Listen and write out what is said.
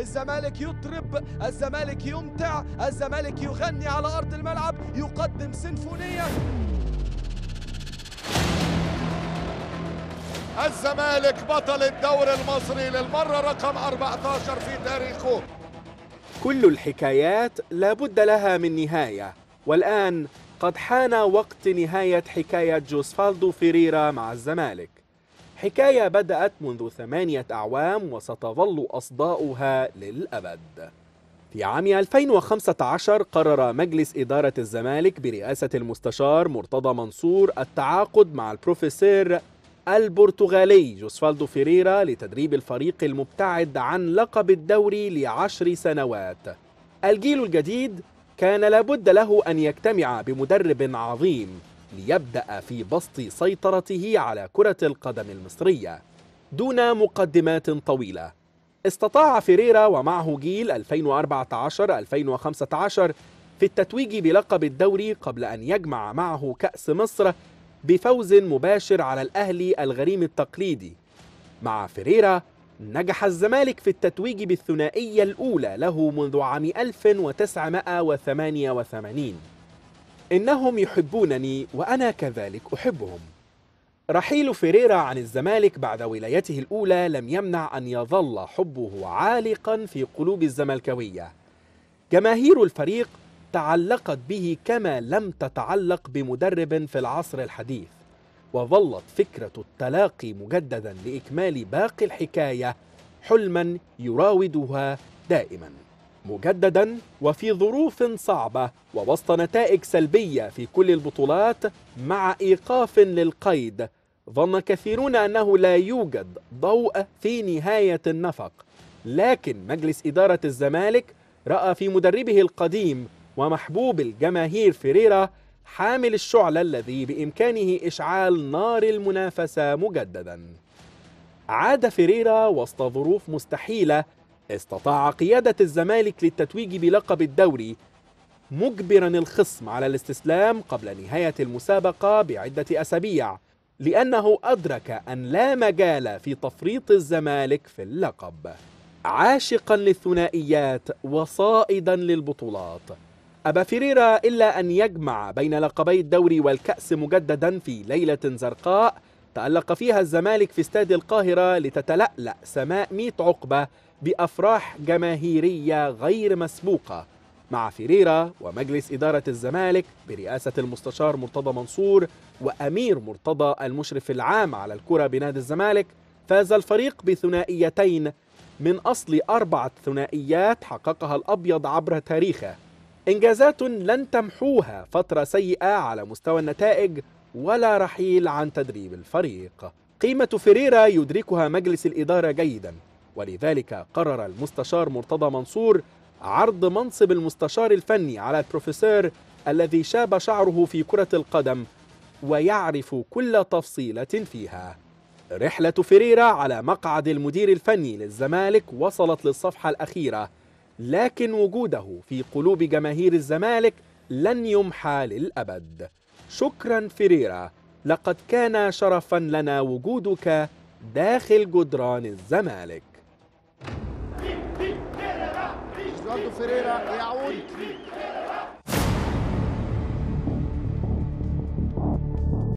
الزمالك يطرب الزمالك يمتع الزمالك يغني على أرض الملعب يقدم سيمفونية الزمالك بطل الدوري المصري للمرة رقم 14 في تاريخه كل الحكايات لابد لها من نهاية والآن قد حان وقت نهاية حكاية جوسفالدو فيريرا مع الزمالك حكاية بدأت منذ ثمانية أعوام وستظل أصداؤها للأبد في عام 2015 قرر مجلس إدارة الزمالك برئاسة المستشار مرتضى منصور التعاقد مع البروفيسور البرتغالي جوسفالدو فيريرا لتدريب الفريق المبتعد عن لقب الدوري لعشر سنوات الجيل الجديد كان لابد له أن يجتمع بمدرب عظيم ليبدأ في بسط سيطرته على كرة القدم المصرية دون مقدمات طويلة استطاع فيريرا ومعه جيل 2014-2015 في التتويج بلقب الدوري قبل أن يجمع معه كأس مصر بفوز مباشر على الأهلي الغريم التقليدي مع فيريرا نجح الزمالك في التتويج بالثنائية الأولى له منذ عام 1988 إنهم يحبونني وأنا كذلك أحبهم رحيل فيريرا عن الزمالك بعد ولايته الأولى لم يمنع أن يظل حبه عالقا في قلوب الزملكاوية جماهير الفريق تعلقت به كما لم تتعلق بمدرب في العصر الحديث وظلت فكرة التلاقي مجددا لإكمال باقي الحكاية حلما يراودها دائما مجددا وفي ظروف صعبة ووسط نتائج سلبية في كل البطولات مع إيقاف للقيد ظن كثيرون أنه لا يوجد ضوء في نهاية النفق لكن مجلس إدارة الزمالك رأى في مدربه القديم ومحبوب الجماهير فيريرا حامل الشعلة الذي بإمكانه إشعال نار المنافسة مجددا عاد فيريرا وسط ظروف مستحيلة استطاع قيادة الزمالك للتتويج بلقب الدوري مجبرا الخصم على الاستسلام قبل نهاية المسابقة بعدة أسابيع لأنه أدرك أن لا مجال في تفريط الزمالك في اللقب عاشقا للثنائيات وصائدا للبطولات أبا فيريرا إلا أن يجمع بين لقبي الدوري والكأس مجددا في ليلة زرقاء تألق فيها الزمالك في استاد القاهرة لتتلألأ سماء 100 عقبة بأفراح جماهيرية غير مسبوقة مع فيريرا ومجلس إدارة الزمالك برئاسة المستشار مرتضى منصور وأمير مرتضى المشرف العام على الكرة بنادي الزمالك فاز الفريق بثنائيتين من أصل أربعة ثنائيات حققها الأبيض عبر تاريخه إنجازات لن تمحوها فترة سيئة على مستوى النتائج ولا رحيل عن تدريب الفريق قيمة فيريرا يدركها مجلس الإدارة جيدا ولذلك قرر المستشار مرتضى منصور عرض منصب المستشار الفني على البروفيسور الذي شاب شعره في كرة القدم ويعرف كل تفصيلة فيها رحلة فيريرا على مقعد المدير الفني للزمالك وصلت للصفحة الأخيرة لكن وجوده في قلوب جماهير الزمالك لن يمحى للأبد شكرا فريرا لقد كان شرفا لنا وجودك داخل جدران الزمالك فيريرا يعود